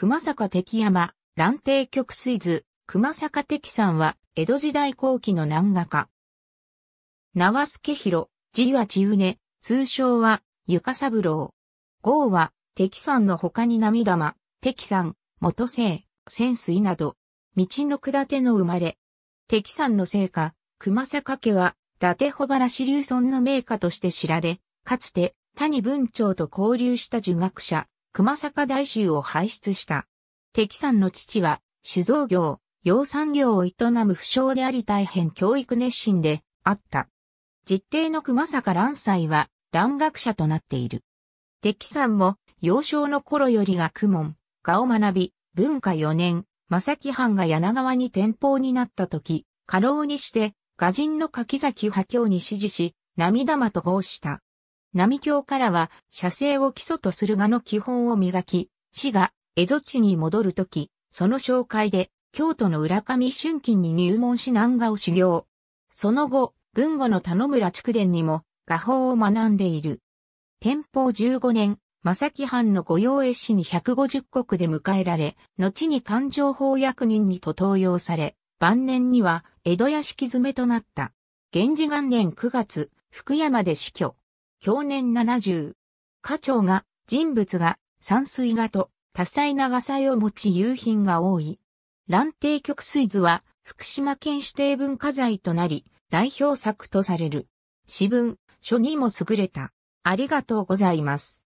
熊坂敵山、蘭帝曲水図、熊坂敵山は、江戸時代後期の漫画家。縄助広、字は千畝、ね、通称は、床三郎。号は、敵山の他に涙間、敵山、元生、潜水など、道の下手の生まれ。敵山の生家、熊坂家は、伊達穂原支流村の名家として知られ、かつて、谷文長と交流した儒学者、熊坂大衆を輩出した。敵さんの父は、酒造業、養産業を営む不詳であり大変教育熱心であった。実定の熊坂乱祭は、乱学者となっている。敵さんも、幼少の頃より学問、画を学び、文化4年、正木藩が柳川に転校になった時、過労にして、画人の柿崎波京に指示し、涙間と合した。波教からは、写生を基礎とする画の基本を磨き、死が、蝦夷地に戻るとき、その紹介で、京都の浦上春近に入門し南画を修行。その後、文後の田野村筑伝にも、画法を学んでいる。天保15年、正木藩の御用絵師に150国で迎えられ、後に勘定法役人にと登用され、晩年には江戸屋敷詰めとなった。源氏元年9月、福山で死去。享年70。課長が、人物が、山水画と、多彩な画材を持ち夕品が多い。蘭亭曲水図は、福島県指定文化財となり、代表作とされる。詩文、書にも優れた。ありがとうございます。